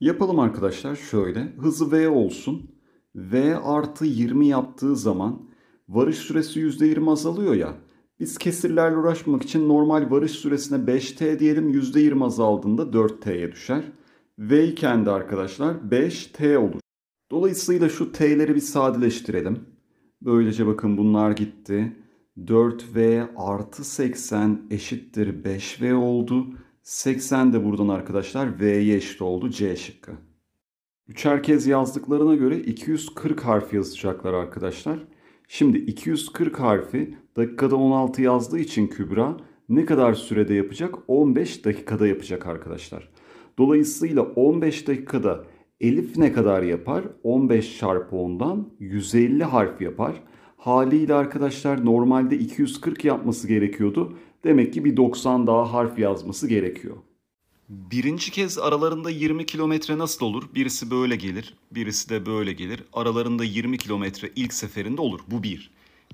Yapalım arkadaşlar şöyle. Hızı V olsun. V artı 20 yaptığı zaman varış süresi %20 azalıyor ya. Biz kesirlerle uğraşmak için normal varış süresine 5T diyelim %20 azaldığında 4T'ye düşer. V kendi arkadaşlar 5T olur. Dolayısıyla şu T'leri bir sadeleştirelim. Böylece bakın bunlar gitti. 4V artı 80 eşittir 5V oldu. 80 de buradan arkadaşlar V'ye eşit oldu C şıkkı. Üçer kez yazdıklarına göre 240 harfi yazacaklar arkadaşlar. Şimdi 240 harfi dakikada 16 yazdığı için Kübra ne kadar sürede yapacak? 15 dakikada yapacak arkadaşlar. Dolayısıyla 15 dakikada Elif ne kadar yapar? 15 çarpı 10'dan 150 harf yapar. Haliyle arkadaşlar normalde 240 yapması gerekiyordu. Demek ki bir 90 daha harf yazması gerekiyor. Birinci kez aralarında 20 kilometre nasıl olur? Birisi böyle gelir, birisi de böyle gelir. Aralarında 20 kilometre ilk seferinde olur. Bu bir.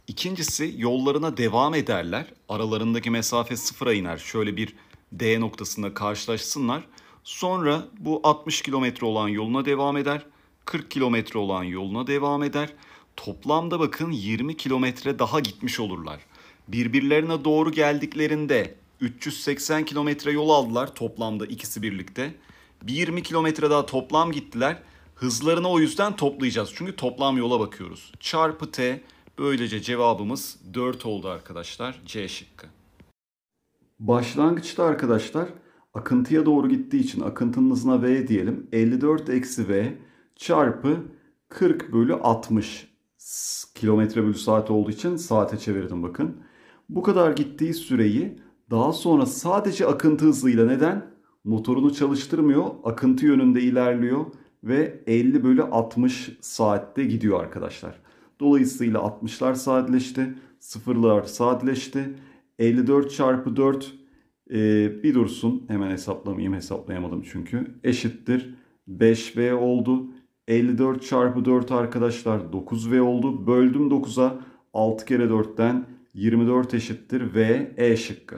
İkincisi yollarına devam ederler. Aralarındaki mesafe sıfıra iner. Şöyle bir D noktasında karşılaşsınlar. Sonra bu 60 kilometre olan yoluna devam eder. 40 kilometre olan yoluna devam eder. Toplamda bakın 20 kilometre daha gitmiş olurlar. Birbirlerine doğru geldiklerinde 380 kilometre yol aldılar toplamda ikisi birlikte. 20 kilometre daha toplam gittiler. Hızlarını o yüzden toplayacağız. Çünkü toplam yola bakıyoruz. Çarpı T böylece cevabımız 4 oldu arkadaşlar. C şıkkı. Başlangıçta arkadaşlar akıntıya doğru gittiği için akıntının hızına V diyelim. 54 eksi V çarpı 40 bölü 60 kilometre bölü saat olduğu için saate çevirdim bakın. Bu kadar gittiği süreyi daha sonra sadece akıntı hızıyla neden? Motorunu çalıştırmıyor, akıntı yönünde ilerliyor ve 50 bölü 60 saatte gidiyor arkadaşlar. Dolayısıyla 60'lar saatleşti, sıfırlar saatleşti. 54 çarpı 4 e, bir dursun hemen hesaplamayayım hesaplayamadım çünkü eşittir 5V oldu. 54 çarpı 4 arkadaşlar 9V oldu. Böldüm 9'a 6 kere 4'ten 24 eşittir V E şıkkı.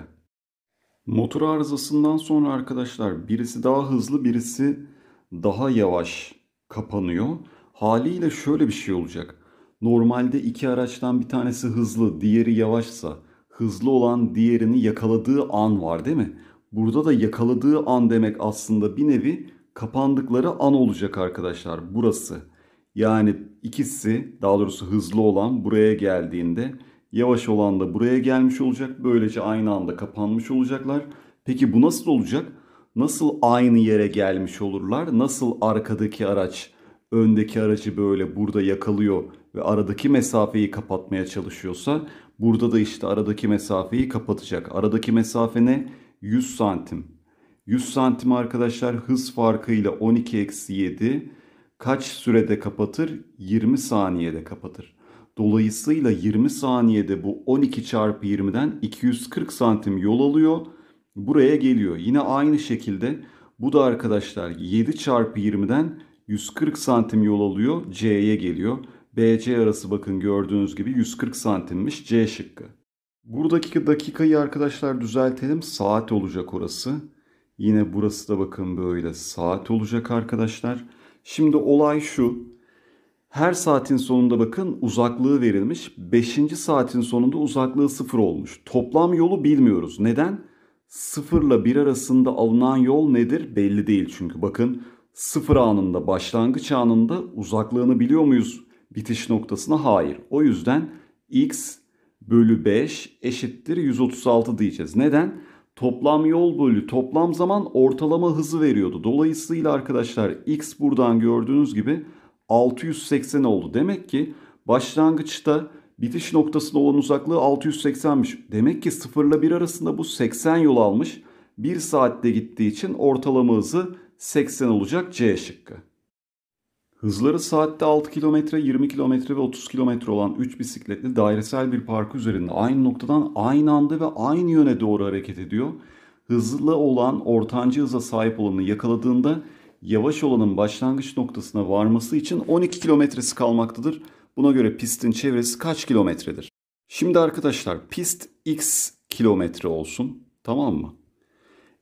Motor arızasından sonra arkadaşlar birisi daha hızlı birisi daha yavaş kapanıyor. Haliyle şöyle bir şey olacak. Normalde iki araçtan bir tanesi hızlı, diğeri yavaşsa hızlı olan diğerini yakaladığı an var değil mi? Burada da yakaladığı an demek aslında bir nevi kapandıkları an olacak arkadaşlar burası. Yani ikisi daha doğrusu hızlı olan buraya geldiğinde Yavaş olan da buraya gelmiş olacak. Böylece aynı anda kapanmış olacaklar. Peki bu nasıl olacak? Nasıl aynı yere gelmiş olurlar? Nasıl arkadaki araç öndeki aracı böyle burada yakalıyor ve aradaki mesafeyi kapatmaya çalışıyorsa burada da işte aradaki mesafeyi kapatacak. Aradaki mesafe ne? 100 santim. 100 santim arkadaşlar hız farkıyla 12 eksi 7 kaç sürede kapatır? 20 saniyede kapatır. Dolayısıyla 20 saniyede bu 12 çarpı 20'den 240 santim yol alıyor. Buraya geliyor. Yine aynı şekilde bu da arkadaşlar 7 çarpı 20'den 140 santim yol alıyor. C'ye geliyor. BC arası bakın gördüğünüz gibi 140 santimmiş C şıkkı. Buradaki dakikayı arkadaşlar düzeltelim. Saat olacak orası. Yine burası da bakın böyle saat olacak arkadaşlar. Şimdi olay şu. Her saatin sonunda bakın uzaklığı verilmiş. 5. saatin sonunda uzaklığı 0 olmuş. Toplam yolu bilmiyoruz. Neden? 0 ile 1 arasında alınan yol nedir? Belli değil çünkü. Bakın 0 anında başlangıç anında uzaklığını biliyor muyuz? Bitiş noktasına hayır. O yüzden x bölü 5 eşittir 136 diyeceğiz. Neden? Toplam yol bölü toplam zaman ortalama hızı veriyordu. Dolayısıyla arkadaşlar x buradan gördüğünüz gibi 680 oldu. Demek ki başlangıçta bitiş noktasında olan uzaklığı 680'miş. Demek ki 0 ile 1 arasında bu 80 yol almış. 1 saatte gittiği için ortalama hızı 80 olacak C şıkkı. Hızları saatte 6 km, 20 km ve 30 km olan 3 bisikletli dairesel bir park üzerinde aynı noktadan aynı anda ve aynı yöne doğru hareket ediyor. Hızlı olan ortancı hıza sahip olanı yakaladığında yavaş olanın başlangıç noktasına varması için 12 kilometresi kalmaktadır. Buna göre pistin çevresi kaç kilometredir? Şimdi arkadaşlar pist x kilometre olsun tamam mı?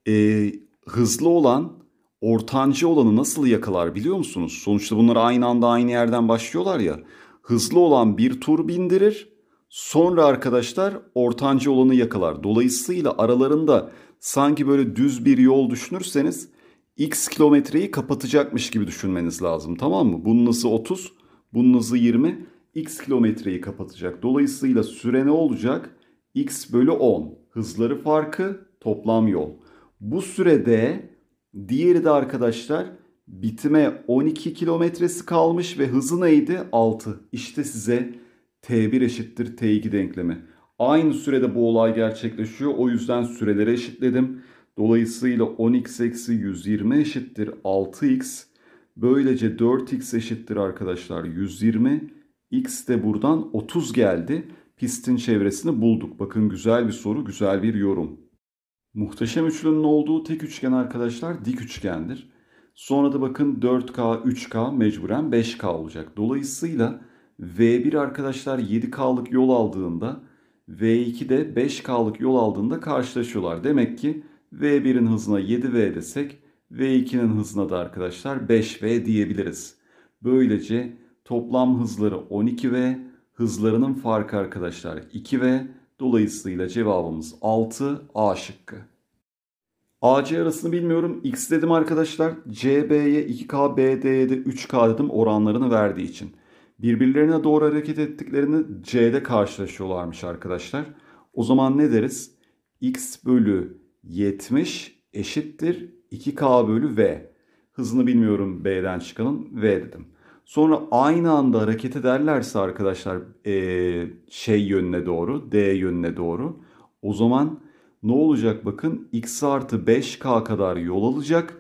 Ee, hızlı olan ortanca olanı nasıl yakalar biliyor musunuz? Sonuçta bunlar aynı anda aynı yerden başlıyorlar ya. Hızlı olan bir tur bindirir. Sonra arkadaşlar ortanca olanı yakalar. Dolayısıyla aralarında sanki böyle düz bir yol düşünürseniz x kilometreyi kapatacakmış gibi düşünmeniz lazım tamam mı? Bunun hızı 30, bunun hızı 20, x kilometreyi kapatacak. Dolayısıyla süre ne olacak? x bölü 10 hızları farkı toplam yol. Bu sürede diğeri de arkadaşlar bitime 12 kilometresi kalmış ve hızı neydi? 6. İşte size t1 eşittir t2 denklemi. Aynı sürede bu olay gerçekleşiyor. O yüzden süreleri eşitledim. Dolayısıyla 10x eksi 120 eşittir 6x. Böylece 4x eşittir arkadaşlar 120. x de buradan 30 geldi. Pistin çevresini bulduk. Bakın güzel bir soru, güzel bir yorum. Muhteşem üçlünün olduğu tek üçgen arkadaşlar dik üçgendir. Sonra da bakın 4K, 3K mecburen 5K olacak. Dolayısıyla V1 arkadaşlar 7K'lık yol aldığında V2 de 5K'lık yol aldığında karşılaşıyorlar. Demek ki V1'in hızına 7V desek V2'nin hızına da arkadaşlar 5V diyebiliriz. Böylece toplam hızları 12V, hızlarının farkı arkadaşlar 2V. Dolayısıyla cevabımız 6 A şıkkı. AC arasını bilmiyorum. X dedim arkadaşlar. CB'ye 2K, BD'ye de 3K dedim oranlarını verdiği için. Birbirlerine doğru hareket ettiklerini C'de karşılaşıyorlarmış arkadaşlar. O zaman ne deriz? X bölü 70 eşittir 2K bölü V. Hızını bilmiyorum B'den çıkanın V dedim. Sonra aynı anda hareket ederlerse arkadaşlar ee, şey yönüne doğru D yönüne doğru o zaman ne olacak bakın x artı 5k kadar yol alacak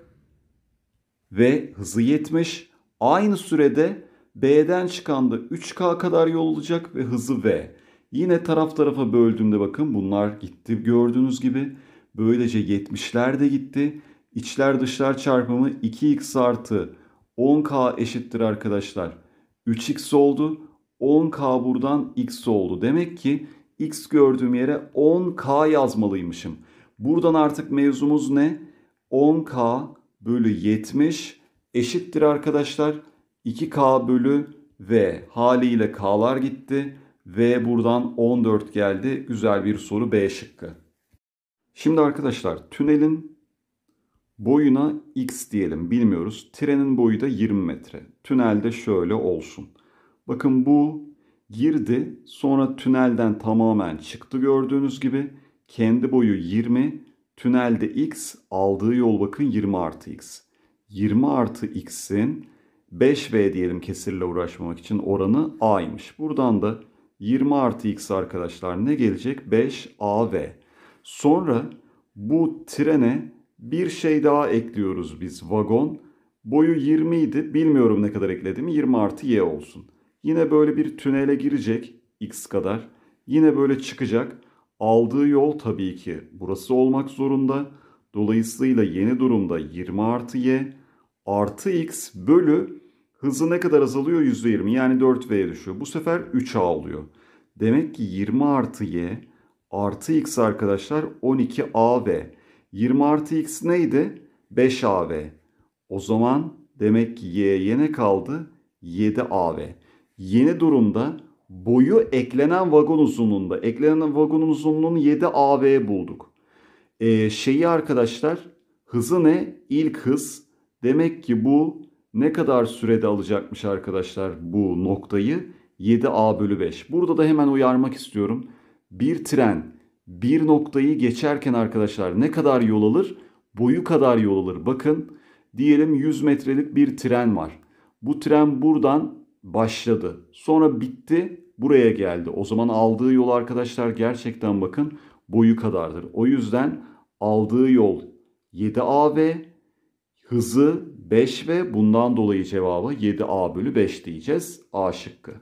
ve hızı 70 aynı sürede B'den çıkan da 3k kadar yol alacak ve hızı V. Yine taraf tarafa böldüğümde bakın bunlar gitti gördüğünüz gibi. Böylece 70'ler de gitti. İçler dışlar çarpımı 2x artı 10k eşittir arkadaşlar. 3x oldu. 10k buradan x oldu. Demek ki x gördüğüm yere 10k yazmalıymışım. Buradan artık mevzumuz ne? 10k bölü 70 eşittir arkadaşlar. 2k bölü v. Haliyle k'lar gitti. V buradan 14 geldi. Güzel bir soru B şıkkı. Şimdi arkadaşlar tünelin boyuna x diyelim bilmiyoruz. Trenin boyu da 20 metre. Tünelde şöyle olsun. Bakın bu girdi sonra tünelden tamamen çıktı gördüğünüz gibi. Kendi boyu 20 tünelde x aldığı yol bakın 20 artı x. 20 artı x'in 5v diyelim kesirle uğraşmamak için oranı a'ymış. Buradan da 20 artı x arkadaşlar ne gelecek? 5av. Sonra bu trene bir şey daha ekliyoruz biz vagon. Boyu 20 idi. Bilmiyorum ne kadar ekledim. 20 artı y olsun. Yine böyle bir tünele girecek x kadar. Yine böyle çıkacak. Aldığı yol tabii ki burası olmak zorunda. Dolayısıyla yeni durumda 20 artı y artı x bölü hızı ne kadar azalıyor? %20 yani 4v'ye düşüyor. Bu sefer 3a oluyor. Demek ki 20 artı y artı x arkadaşlar 12av. 20 artı x neydi? 5av. O zaman demek ki y'ye ne kaldı? 7av. Yeni durumda boyu eklenen vagon uzunluğunda. Eklenen vagon uzunluğunu 7av bulduk. Ee, şeyi arkadaşlar hızı ne? İlk hız. Demek ki bu ne kadar sürede alacakmış arkadaşlar bu noktayı? 7a bölü 5. Burada da hemen uyarmak istiyorum bir tren bir noktayı geçerken arkadaşlar ne kadar yol alır? Boyu kadar yol alır. Bakın diyelim 100 metrelik bir tren var. Bu tren buradan başladı. Sonra bitti buraya geldi. O zaman aldığı yol arkadaşlar gerçekten bakın boyu kadardır. O yüzden aldığı yol 7A hızı 5 ve bundan dolayı cevabı 7A bölü 5 diyeceğiz. A şıkkı.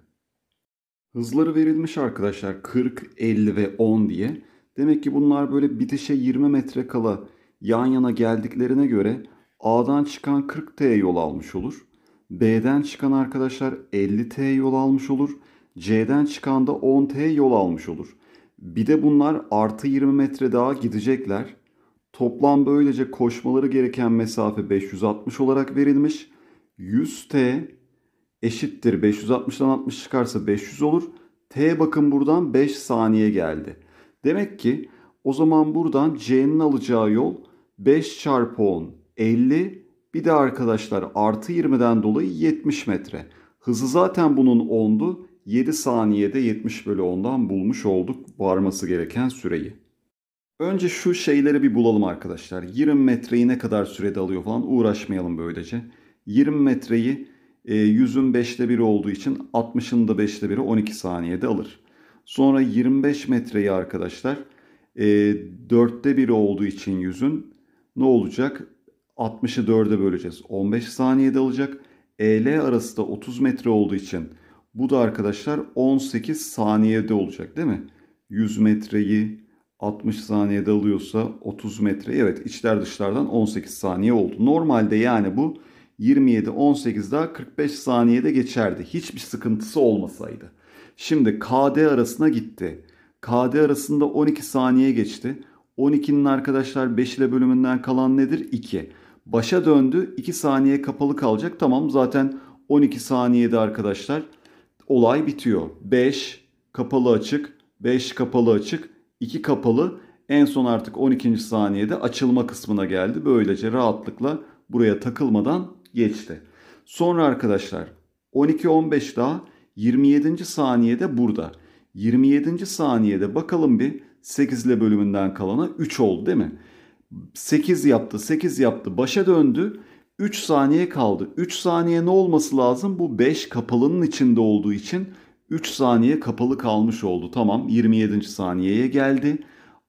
Hızları verilmiş arkadaşlar 40, 50 ve 10 diye. Demek ki bunlar böyle bitişe 20 metre kala yan yana geldiklerine göre A'dan çıkan 40T yol almış olur. B'den çıkan arkadaşlar 50T yol almış olur. C'den çıkan da 10T yol almış olur. Bir de bunlar artı 20 metre daha gidecekler. Toplam böylece koşmaları gereken mesafe 560 olarak verilmiş. 100T eşittir 560'dan 60 çıkarsa 500 olur. T bakın buradan 5 saniye geldi. Demek ki o zaman buradan C'nin alacağı yol 5 çarpı 10 50 bir de arkadaşlar artı 20'den dolayı 70 metre. Hızı zaten bunun 10'du. 7 saniyede 70 bölü 10'dan bulmuş olduk varması gereken süreyi. Önce şu şeyleri bir bulalım arkadaşlar. 20 metreyi ne kadar sürede alıyor falan uğraşmayalım böylece. 20 metreyi e, 100'ün 5'te 1 olduğu için 60'ın da 5'te 1'i 12 saniyede alır. Sonra 25 metreyi arkadaşlar e, 4'te 1 olduğu için 100'ün ne olacak? 60'ı 4'e böleceğiz. 15 saniyede alacak. EL arası da 30 metre olduğu için bu da arkadaşlar 18 saniyede olacak değil mi? 100 metreyi 60 saniyede alıyorsa 30 metre evet içler dışlardan 18 saniye oldu. Normalde yani bu 27 18 daha 45 saniyede geçerdi. Hiçbir sıkıntısı olmasaydı. Şimdi KD arasına gitti. KD arasında 12 saniye geçti. 12'nin arkadaşlar 5 ile bölümünden kalan nedir? 2. Başa döndü. 2 saniye kapalı kalacak. Tamam zaten 12 saniyede arkadaşlar olay bitiyor. 5 kapalı açık, 5 kapalı açık, 2 kapalı. En son artık 12. saniyede açılma kısmına geldi. Böylece rahatlıkla buraya takılmadan geçti. Sonra arkadaşlar 12-15 daha 27. saniyede burada. 27. saniyede bakalım bir 8 ile bölümünden kalana 3 oldu değil mi? 8 yaptı 8 yaptı başa döndü. 3 saniye kaldı. 3 saniye ne olması lazım? Bu 5 kapalının içinde olduğu için 3 saniye kapalı kalmış oldu. Tamam 27. saniyeye geldi.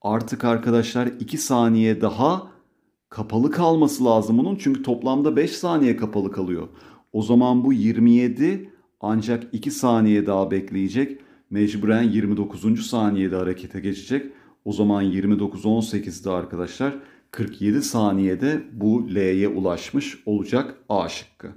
Artık arkadaşlar 2 saniye daha Kapalı kalması lazım onun, çünkü toplamda 5 saniye kapalı kalıyor. O zaman bu 27 ancak 2 saniye daha bekleyecek. Mecburen 29. saniyede harekete geçecek. O zaman 29-18'de arkadaşlar 47 saniyede bu L'ye ulaşmış olacak A şıkkı.